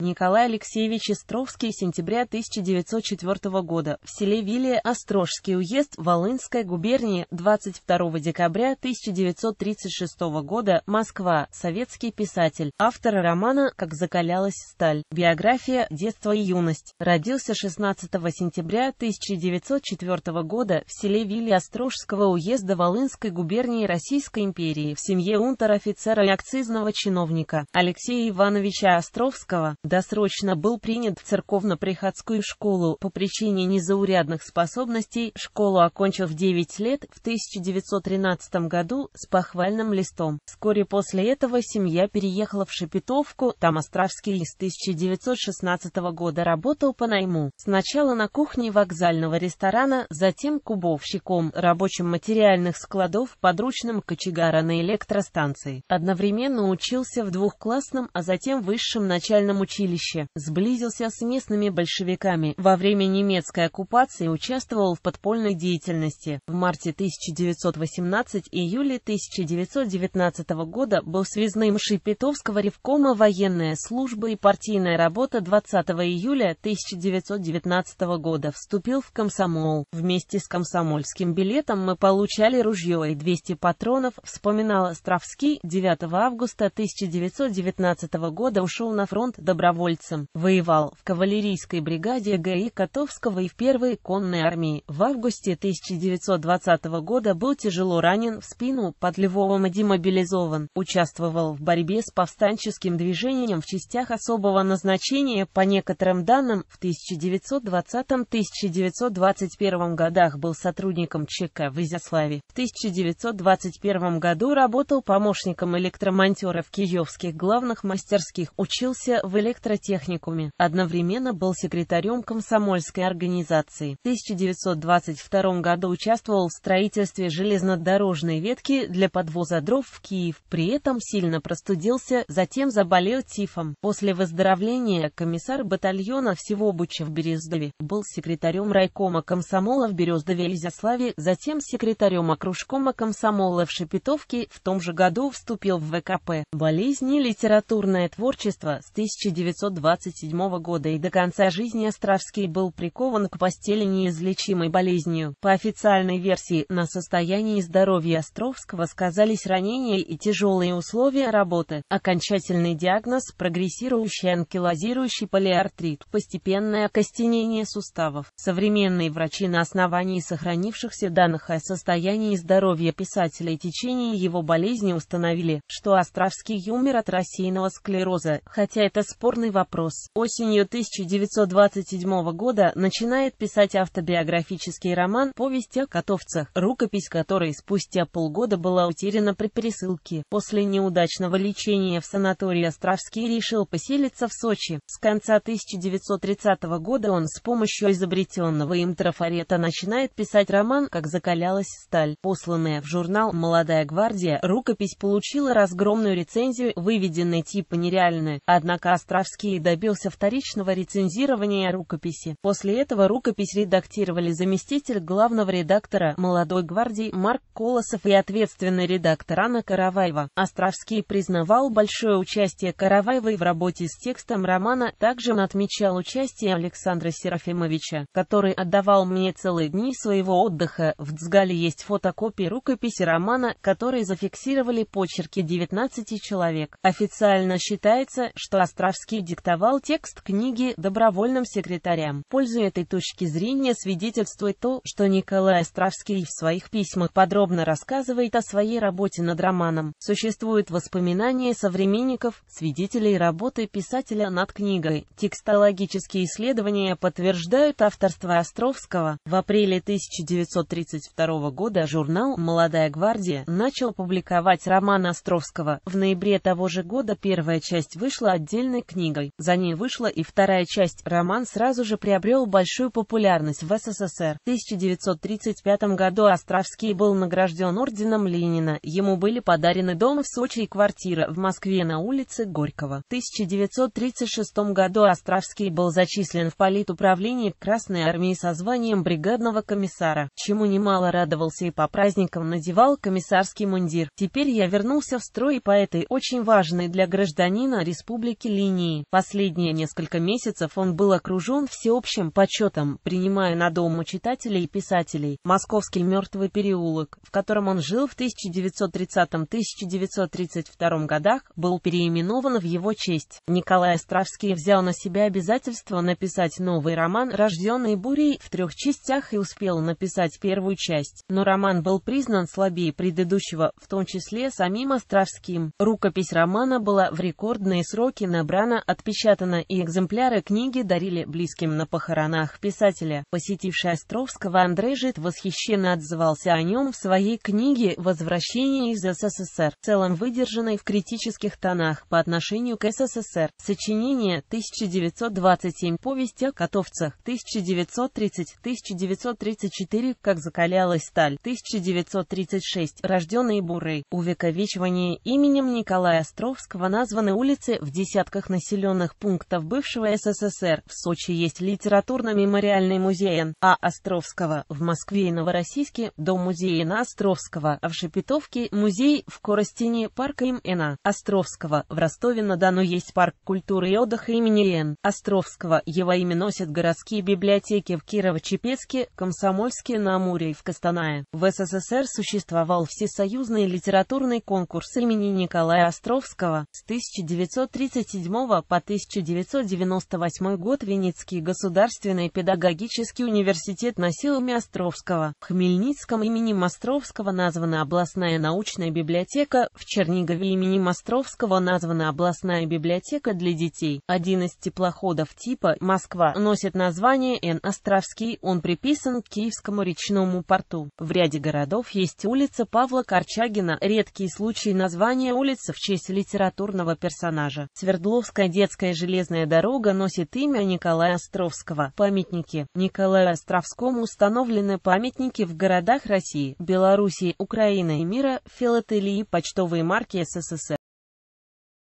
Николай Алексеевич Истровский, сентября 1904 года, в селе Вилия, Острожский уезд, Волынской губернии, 22 декабря 1936 года, Москва, советский писатель, автор романа «Как закалялась сталь», биография «Детство и юность», родился 16 сентября 1904 года в селе Вилия Острожского уезда Волынской губернии Российской империи в семье унтер-офицера и акцизного чиновника Алексея Ивановича Островского, досрочно был принят в церковно-приходскую школу по причине незаурядных способностей, школу окончил в 9 лет, в 1913 году, с похвальным листом. Вскоре после этого семья переехала в Шепетовку, там Островский с 1916 года работал по найму. Сначала на кухне вокзального ресторана, затем кубовщиком, рабочим материальных складов, подручным кочегара на электростанции. Одновременно учился в двухклассном, а затем высшем начальном училище училище, сблизился с местными большевиками, во время немецкой оккупации участвовал в подпольной деятельности. В марте 1918 и июле 1919 года был связным Шипетовского ревкома военная служба и партийная работа 20 июля 1919 года вступил в комсомол. Вместе с комсомольским билетом мы получали ружье и 200 патронов, вспоминал Островский, 9 августа 1919 года ушел на фронт добровольцем добровольцем, воевал в кавалерийской бригаде Г.И. Котовского и в первой конной армии. В августе 1920 года был тяжело ранен в спину, под Львовом и демобилизован, участвовал в борьбе с повстанческим движением в частях особого назначения, по некоторым данным, в 1920-1921 годах был сотрудником ЧК в Изяславе. В 1921 году работал помощником электромонтера в киевских главных мастерских, учился в электромонтаже электротехникуме. Одновременно был секретарем комсомольской организации. В 1922 году участвовал в строительстве железнодорожной ветки для подвоза дров в Киев. При этом сильно простудился, затем заболел тифом. После выздоровления комиссар батальона всего Буча в Берездове был секретарем райкома комсомола в Берездове и Изяславе, затем секретарем окружкома комсомола в Шепетовке. В том же году вступил в ВКП. Болезни литературное творчество с 1900 1927 года и до конца жизни Островский был прикован к постели неизлечимой болезнью. По официальной версии, на состоянии здоровья Островского сказались ранения и тяжелые условия работы. Окончательный диагноз – прогрессирующий анкилозирующий полиартрит, постепенное костенение суставов. Современные врачи на основании сохранившихся данных о состоянии здоровья писателя и течении его болезни установили, что Островский умер от рассеянного склероза, хотя это спор спорный вопрос. Осенью 1927 года начинает писать автобиографический роман «Повесть о котовцах», рукопись которой спустя полгода была утеряна при пересылке. После неудачного лечения в санатории Островский решил поселиться в Сочи. С конца 1930 года он с помощью изобретенного им трафарета начинает писать роман «Как закалялась сталь». Посланная в журнал «Молодая гвардия» рукопись получила разгромную рецензию, выведенной типа нереальная. Однако Островский Боровский добился вторичного рецензирования рукописи. После этого рукопись редактировали заместитель главного редактора «Молодой гвардии» Марк Колосов и ответственный редактор Анна Караваева. Островский признавал большое участие Караваевой в работе с текстом романа, также он отмечал участие Александра Серафимовича, который отдавал мне целые дни своего отдыха. В Дзгале есть фотокопии рукописи романа, которые зафиксировали почерки 19 человек. Официально считается, что Островский Бродский диктовал текст книги добровольным секретарям. В пользу этой точки зрения свидетельствует то, что Николай Островский в своих письмах подробно рассказывает о своей работе над романом. Существуют воспоминания современников, свидетелей работы писателя над книгой. Текстологические исследования подтверждают авторство Островского. В апреле 1932 года журнал «Молодая гвардия» начал публиковать роман Островского. В ноябре того же года первая часть вышла отдельной книгой книгой. За ней вышла и вторая часть. Роман сразу же приобрел большую популярность в СССР. В 1935 году Островский был награжден орденом Ленина. Ему были подарены дом в Сочи и квартира в Москве на улице Горького. В 1936 году Островский был зачислен в политуправление Красной армии со званием бригадного комиссара, чему немало радовался и по праздникам надевал комиссарский мундир. Теперь я вернулся в строй по этой очень важной для гражданина республики линии армии. Последние несколько месяцев он был окружен всеобщим почетом, принимая на дому читателей и писателей «Московский мертвый переулок», в котором он жил в 1930-1932 годах, был переименован в его честь. Николай Островский взял на себя обязательство написать новый роман «Рожденный бурей» в трех частях и успел написать первую часть, но роман был признан слабее предыдущего, в том числе самим Островским. Рукопись романа была в рекордные сроки набрана Ленина и экземпляры книги дарили близким на похоронах писателя. Посетивший Островского Андрей Жит восхищенно отзывался о нем в своей книге «Возвращение из СССР», в целом выдержанной в критических тонах по отношению к СССР. Сочинение 1927, повесть о котовцах 1930-1934, как закалялась сталь 1936, рожденные буры, увековечивание именем Николая Островского названы улицы в десятках населения населенных пунктов бывшего СССР. В Сочи есть литературно-мемориальный музей Н. А. Островского, в Москве и Новороссийске – дом музея Н. Островского, а в Шепетовке – музей в Коростине парка им Н. А. Островского. В Ростове-на-Дону есть парк культуры и отдыха имени Н. Островского. Его имя носят городские библиотеки в Кирово-Чепецке, Комсомольске, на Амуре и в Костанае. В СССР существовал всесоюзный литературный конкурс имени Николая Островского с 1937 по 1998 год Венецкий государственный педагогический университет носил имя Островского. В Хмельницком именем Островского названа областная научная библиотека, в Чернигове именем Островского названа областная библиотека для детей. Один из теплоходов типа «Москва» носит название Н. Островский, он приписан к Киевскому речному порту. В ряде городов есть улица Павла Корчагина, редкий случай названия улицы в честь литературного персонажа. Свердловская Кадетская железная дорога носит имя Николая Островского. Памятники. Николаю Островскому установлены памятники в городах России, Белоруссии, Украины и мира, филателии, почтовые марки СССР.